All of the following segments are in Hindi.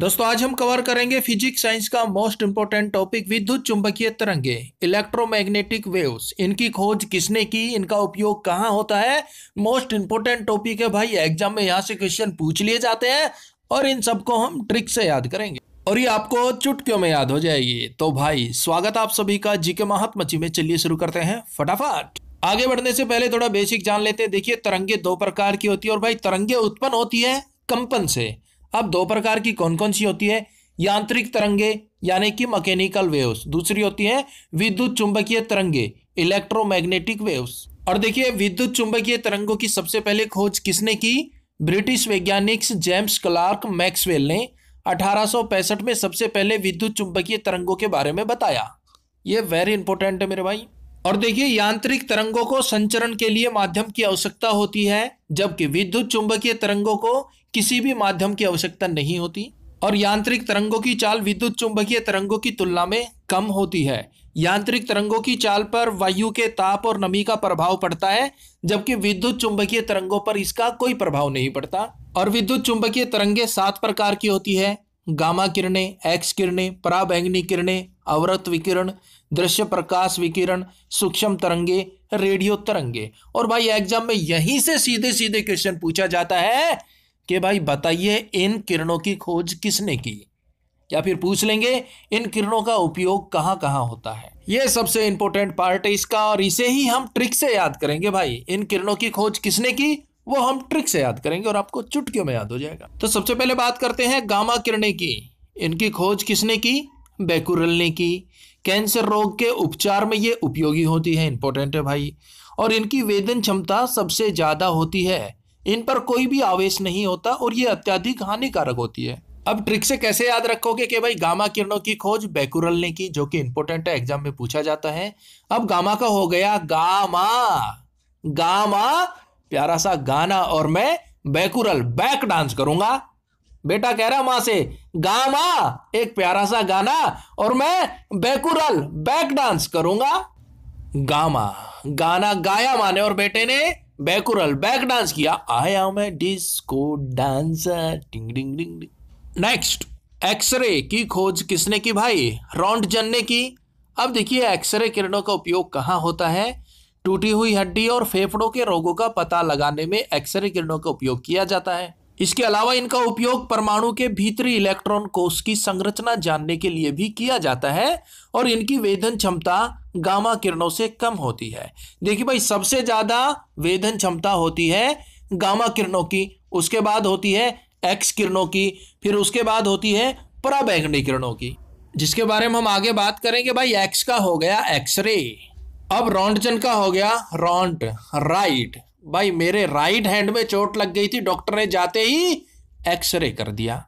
दोस्तों आज हम कवर करेंगे फिजिक्स साइंस का मोस्ट इंपोर्टेंट टॉपिक विद्युत चुंबकीय तरंगे इलेक्ट्रोमैग्नेटिक वेव्स इनकी खोज किसने की इनका उपयोग कहाँ होता है मोस्ट इंपोर्टेंट टॉपिक है भाई एग्जाम में यहाँ से क्वेश्चन पूछ लिए जाते हैं और इन सबको हम ट्रिक से याद करेंगे और ये आपको चुटकियों में याद हो जाएगी तो भाई स्वागत आप सभी का जी जीके महात्मची में चलिए शुरू करते हैं फटाफट आगे बढ़ने से पहले थोड़ा बेसिक जान लेते हैं देखिए तरंगे दो प्रकार की होती है और भाई तरंगे उत्पन्न होती है कंपन से अब दो प्रकार की कौन कौन सी होती है यांत्रिक तरंगे यानी कि मैकेनिकल वेव्स दूसरी होती है विद्युत चुंबकीय तरंगे इलेक्ट्रोमैग्नेटिक वेव्स और देखिए विद्युत चुंबकीय तरंगों की सबसे पहले खोज किसने की ब्रिटिश वैज्ञानिक जेम्स क्लार्क मैक्सवेल ने अठारह में सबसे पहले विद्युत चुंबकीय तरंगों के बारे में बताया ये वेरी इंपॉर्टेंट है मेरे भाई और देखिए यांत्रिक तरंगों को संचरण के लिए माध्यम की आवश्यकता होती है जबकि विद्युत चुंबकीय तरंगों को किसी भी माध्यम की आवश्यकता नहीं होती और यांत्रिक तरंगों की चाल विद्युत चुंबकीय तरंगों की तुलना में कम होती है यांत्रिक तरंगों की चाल पर वायु के ताप और नमी का प्रभाव पड़ता है जबकि विद्युत चुंबकीय तरंगों पर इसका कोई प्रभाव नहीं पड़ता और विद्युत चुंबकीय तरंगे सात प्रकार की होती है गामा किरणें एक्स किरणें पराबैंगनी किरणें अवरत विकिरण दृश्य प्रकाश विकिरण सूक्ष्म तरंगे रेडियो तरंगे और भाई एग्जाम में यहीं से सीधे सीधे क्वेश्चन पूछा जाता है कि भाई बताइए इन किरणों की खोज किसने की या फिर पूछ लेंगे इन किरणों का उपयोग कहाँ कहाँ होता है ये सबसे इंपॉर्टेंट पार्ट है इसका और इसे ही हम ट्रिक से याद करेंगे भाई इन किरणों की खोज किसने की वो हम ट्रिक से याद करेंगे और आपको चुटकियों में याद हो जाएगा तो सबसे पहले बात करते हैं गामा किरणें की इनकी खोज किसने की बैकुरल ने की कैंसर रोग के उपचार में ये उपयोगी होती है इंपॉर्टेंट है भाई और इनकी वेदन क्षमता सबसे ज़्यादा होती है इन पर कोई भी आवेश नहीं होता और ये अत्याधिक हानिकारक होती है अब ट्रिक से कैसे याद रखोगे कि भाई गामा किरणों की खोज बैकुरल ने की जो कि इंपॉर्टेंट है एग्जाम में पूछा जाता है अब गामा का हो गया गामा गामा प्यारा सा गाना और मैं बैकुरल बैक डांस करूंगा बेटा कह रहा मां से गा मां एक प्यारा सा गाना और मैं बैकुरल बैक डांस करूंगा गामा गाना गाया माने और बेटे ने बैकुरल बैक डांस किया आया मैं disco dancer ding ding ding next X ray की खोज किसने की भाई जन ने की अब देखिए एक्सरे किरणों का उपयोग कहाँ होता है टूटी हुई हड्डी और फेफड़ों के रोगों का पता लगाने में एक्सरे किरणों का उपयोग किया जाता है इसके अलावा इनका उपयोग परमाणु के भीतरी इलेक्ट्रॉन कोष की संरचना जानने के लिए भी किया जाता है और इनकी वेधन क्षमता गामा किरणों से कम होती है देखिए भाई सबसे ज़्यादा वेधन क्षमता होती है गामा किरणों की उसके बाद होती है एक्स किरणों की फिर उसके बाद होती है पराबैंगनी किरणों की जिसके बारे में हम आगे बात करेंगे भाई एक्स का हो गया एक्सरे अब रॉन्टजन का हो गया रॉन्ट राइट भाई मेरे राइट हैंड में चोट लग गई थी डॉक्टर ने जाते ही एक्सरे कर दिया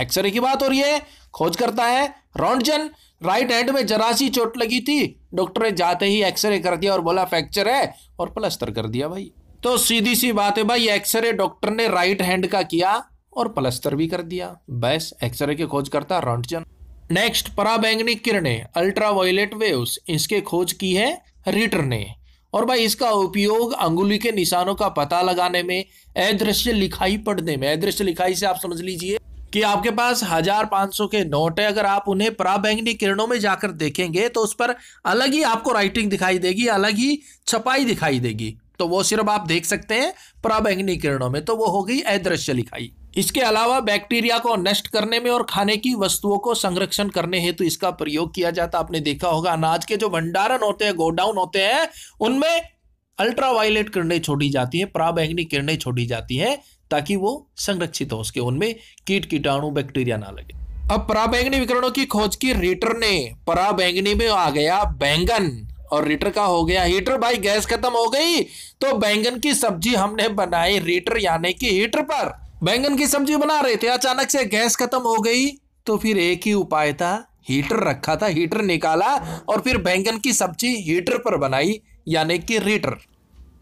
एक्सरे की बात हो रही है खोज करता है रॉन्टजन राइट हैंड में जरासी चोट लगी थी डॉक्टर ने जाते ही एक्सरे कर दिया और बोला फ्रैक्चर है और प्लस्तर कर दिया भाई तो सीधी सी बात है भाई एक्सरे डॉक्टर ने राइट हैंड का किया और प्लस्तर भी कर दिया बस एक्सरे के खोज करता रॉन्टजन नेक्स्ट पराबैंगनी किरणें अल्ट्रा वेव्स इसके खोज की है रीटर ने और भाई इसका उपयोग अंगुली के निशानों का पता लगाने में अदृश्य लिखाई पढ़ने में अदृश्य लिखाई से आप समझ लीजिए कि आपके पास हजार पांच सौ के नोट है अगर आप उन्हें प्राबैंगनी किरणों में जाकर देखेंगे तो उस पर अलग ही आपको राइटिंग दिखाई देगी अलग ही छपाई दिखाई देगी तो वो सिर्फ आप देख सकते हैं प्राबैंगनी किरणों में तो वो हो गई अदृश्य लिखाई इसके अलावा बैक्टीरिया को नष्ट करने में और खाने की वस्तुओं को संरक्षण करने हेतु इसका प्रयोग किया जाता आपने देखा होगा अनाज के जो भंडारण होते हैं गोडाउन होते हैं उनमें अल्ट्रावायलेट किरणें छोड़ी जाती हैं प्राबैंगनी किरणें छोड़ी जाती हैं ताकि वो संरक्षित हो सके उनमें कीट कीटाणु बैक्टीरिया ना लगे अब पराबैंगनी विकरणों की खोज की रीटर ने पराबैंगनी में आ गया बैंगन और रीटर का हो गया हीटर भाई गैस खत्म हो गई तो बैंगन की सब्जी हमने बनाई रीटर यानी कि हीटर पर बैंगन की सब्जी बना रहे थे अचानक से गैस खत्म हो गई तो फिर एक ही उपाय था हीटर रखा था हीटर निकाला और फिर बैंगन की सब्जी हीटर पर बनाई यानी कि रीटर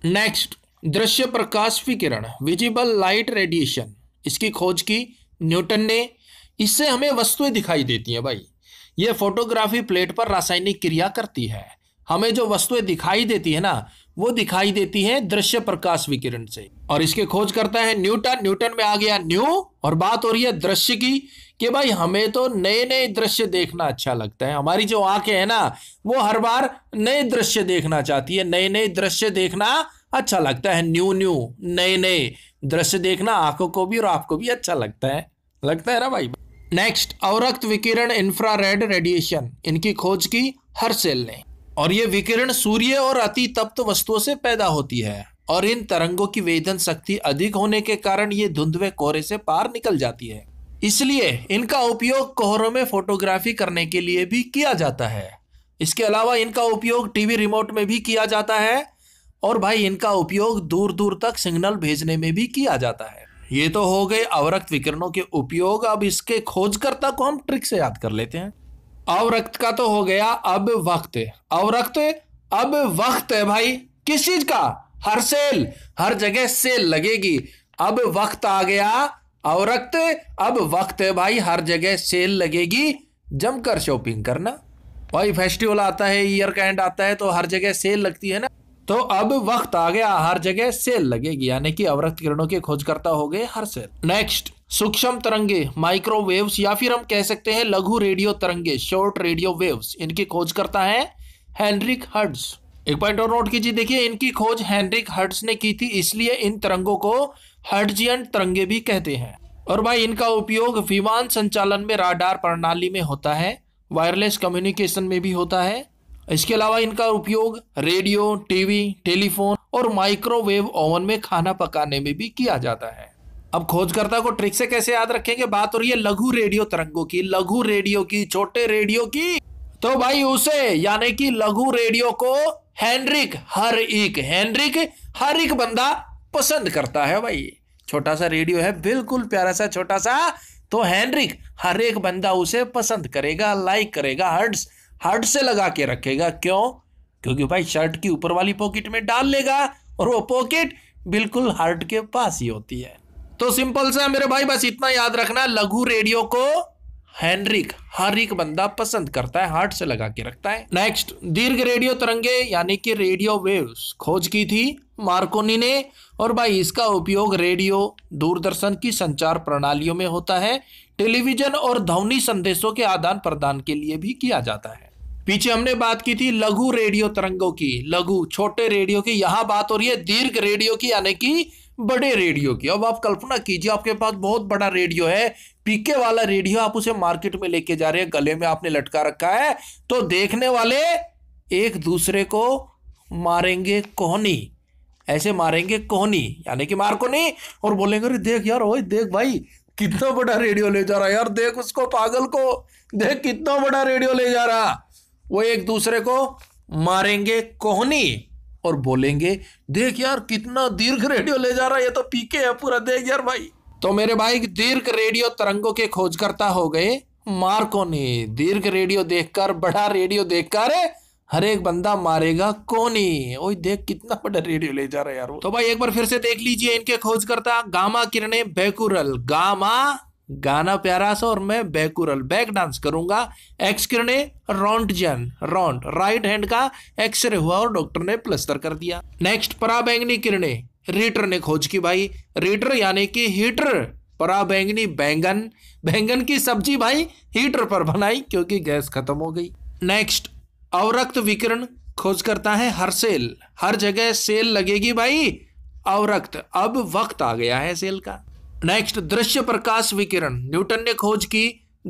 नेक्स्ट दृश्य प्रकाश विकिरण विजिबल लाइट रेडिएशन इसकी खोज की न्यूटन ने इससे हमें वस्तुएं दिखाई देती हैं भाई ये फोटोग्राफी प्लेट पर रासायनिक क्रिया करती है हमें जो वस्तुएं दिखाई देती है ना वो दिखाई देती है दृश्य प्रकाश विकिरण से और इसके खोज करता है न्यूटन न्यूटन में आ गया न्यू और बात हो रही है दृश्य की कि भाई हमें तो नए नए दृश्य देखना अच्छा लगता है हमारी जो आंखें है ना वो हर बार नए दृश्य देखना चाहती है नए नए दृश्य देखना अच्छा लगता है न्यू न्यू नए नए दृश्य देखना आंखों को भी और आपको भी अच्छा लगता है लगता है ना भाई नेक्स्ट अवरक्त विकिरण इंफ्रारेड रेडिएशन इनकी खोज की हर सेल ने और ये विकिरण सूर्य और अति तप्त वस्तुओं से पैदा होती है और इन तरंगों की वेदन शक्ति अधिक होने के कारण ये धुंधवे कोहरे से पार निकल जाती है इसलिए इनका उपयोग कोहरों में फोटोग्राफी करने के लिए भी किया जाता है इसके अलावा इनका उपयोग टीवी रिमोट में भी किया जाता है और भाई इनका उपयोग दूर दूर तक सिग्नल भेजने में भी किया जाता है ये तो हो गए अवरक्त विकिरणों के उपयोग अब इसके खोजकर्ता को हम ट्रिक से याद कर लेते हैं अवरक्त का तो हो गया अब वक्त अवरक्त अब वक्त है भाई किस चीज का हर सेल हर जगह सेल लगेगी अब वक्त आ गया अवरक्त अब वक्त है भाई हर जगह सेल लगेगी जमकर शॉपिंग करना भाई फेस्टिवल आता है ईयर का एंड आता है तो हर जगह सेल लगती है ना तो अब वक्त आ गया हर जगह सेल लगेगी यानी कि अवरक्त किरणों के खोजकर्ता हो गए हर सेल नेक्स्ट सूक्ष्म तरंगे माइक्रोवेव्स या फिर हम कह सकते हैं लघु रेडियो तरंगे शॉर्ट रेडियो वेव्स इनकी खोज करता है हेनरिक हर्ट्स एक पॉइंट और नोट कीजिए देखिए इनकी खोज हेनरिक हर्ट्स ने की थी इसलिए इन तरंगों को हर्ट्जियन तरंगे भी कहते हैं और भाई इनका उपयोग विमान संचालन में राडार प्रणाली में होता है वायरलेस कम्युनिकेशन में भी होता है इसके अलावा इनका उपयोग रेडियो टीवी टेलीफोन और माइक्रोवेव ओवन में खाना पकाने में भी किया जाता है अब खोजकर्ता को ट्रिक से कैसे याद रखेंगे बात हो रही है लघु रेडियो तरंगों की लघु रेडियो की छोटे रेडियो की तो भाई उसे यानी कि लघु रेडियो को हैंड्रिक हर एक हैंड्रिक हर एक बंदा पसंद करता है भाई छोटा सा रेडियो है बिल्कुल प्यारा सा छोटा सा तो हैंड्रिक हर एक बंदा उसे पसंद करेगा लाइक करेगा हर्ड हर्ट से लगा के रखेगा क्यों क्योंकि भाई शर्ट की ऊपर वाली पॉकेट में डाल लेगा और वो पॉकेट बिल्कुल हर्ट के पास ही होती है तो सिंपल सा मेरे भाई बस इतना याद रखना लघु रेडियो को हैनरिक हर एक बंदा पसंद करता है हार्ट से लगा के रखता है नेक्स्ट दीर्घ रेडियो तरंगे यानी कि रेडियो वेव्स खोज की थी मार्कोनी ने और भाई इसका उपयोग रेडियो दूरदर्शन की संचार प्रणालियों में होता है टेलीविजन और ध्वनि संदेशों के आदान प्रदान के लिए भी किया जाता है पीछे हमने बात की थी लघु रेडियो तरंगों की लघु छोटे रेडियो की यहां बात हो रही है दीर्घ रेडियो की यानी कि बड़े रेडियो की अब आप कल्पना कीजिए आपके पास बहुत बड़ा रेडियो है पीके वाला रेडियो आप उसे मार्केट में लेके जा रहे हैं गले में आपने लटका रखा है तो देखने वाले एक दूसरे को मारेंगे कोहनी ऐसे मारेंगे कोहनी यानी कि मार को नहीं और बोलेंगे अरे देख यार ओए देख भाई कितना बड़ा रेडियो ले जा रहा है यार देख उसको पागल को देख कितना बड़ा रेडियो ले जा रहा वो एक दूसरे को मारेंगे कोहनी और बोलेंगे देख यार कितना दीर्घ रेडियो ले जा रहा है ये तो पीके है पूरा देख यार भाई तो मेरे भाई दीर्घ रेडियो तरंगों के खोजकर्ता हो गए मार्को ने दीर्घ रेडियो देखकर बड़ा रेडियो देखकर हर एक बंदा मारेगा कोनी ओए देख कितना बड़ा रेडियो ले जा रहा है यार वो तो भाई एक बार फिर से देख लीजिए इनके खोजकर्ता गामा किरणें बेकुरल गामा गाना प्यारा सा और मैं बैकुरल बैक डांस करूंगा एक्स किरणें रॉन्टजन रॉन्ट राइट हैंड का एक्सरे हुआ और डॉक्टर ने प्लस्तर कर दिया नेक्स्ट पराबैंगनी किरण रीटर ने खोज की भाई रीटर यानी कि हीटर पराबैंगनी बैंगन बैंगन की सब्जी भाई हीटर पर बनाई क्योंकि गैस खत्म हो गई नेक्स्ट अवरक्त विकिरण खोज करता है हर सेल हर जगह सेल लगेगी भाई अवरक्त अब वक्त आ गया है सेल का नेक्स्ट दृश्य प्रकाश विकिरण न्यूटन ने खोज की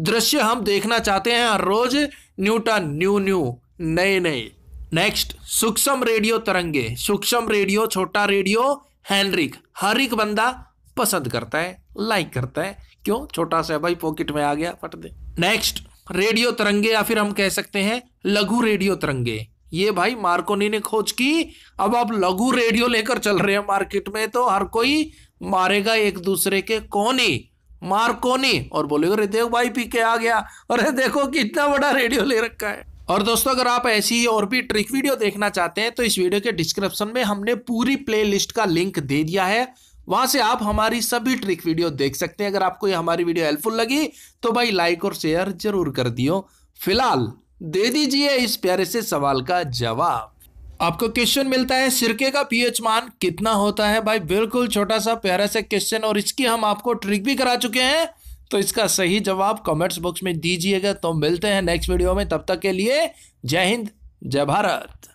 दृश्य हम देखना चाहते हैं हर रोज न्यूटन न्यू न्यू नए नए नेक्स्ट सूक्ष्म रेडियो तरंगे सूक्ष्म रेडियो छोटा रेडियो हैंनरिक हर एक बंदा पसंद करता है लाइक करता है क्यों छोटा सा भाई पॉकेट में आ गया फट दे नेक्स्ट रेडियो तरंगे या फिर हम कह सकते हैं लघु रेडियो तरंगे ये भाई मार्कोनी ने खोज की अब आप लघु रेडियो लेकर चल रहे हैं मार्केट में तो हर कोई मारेगा एक दूसरे के कोनी मार कोनी और बोलेगा अरे देखो भाई पी के आ गया अरे देखो कितना बड़ा रेडियो ले रखा है और दोस्तों अगर आप ऐसी और भी ट्रिक वीडियो देखना चाहते हैं तो इस वीडियो के डिस्क्रिप्शन में हमने पूरी प्ले का लिंक दे दिया है वहां से आप हमारी सभी ट्रिक वीडियो देख सकते हैं अगर आपको ये हमारी वीडियो हेल्पफुल लगी तो भाई लाइक और शेयर जरूर कर दियो फिलहाल दे दीजिए इस प्यारे से सवाल का जवाब आपको क्वेश्चन मिलता है सिरके का पीएच मान कितना होता है भाई बिल्कुल छोटा सा प्यारा सा क्वेश्चन और इसकी हम आपको ट्रिक भी करा चुके हैं तो इसका सही जवाब कमेंट्स बॉक्स में दीजिएगा तो मिलते हैं नेक्स्ट वीडियो में तब तक के लिए जय हिंद जय भारत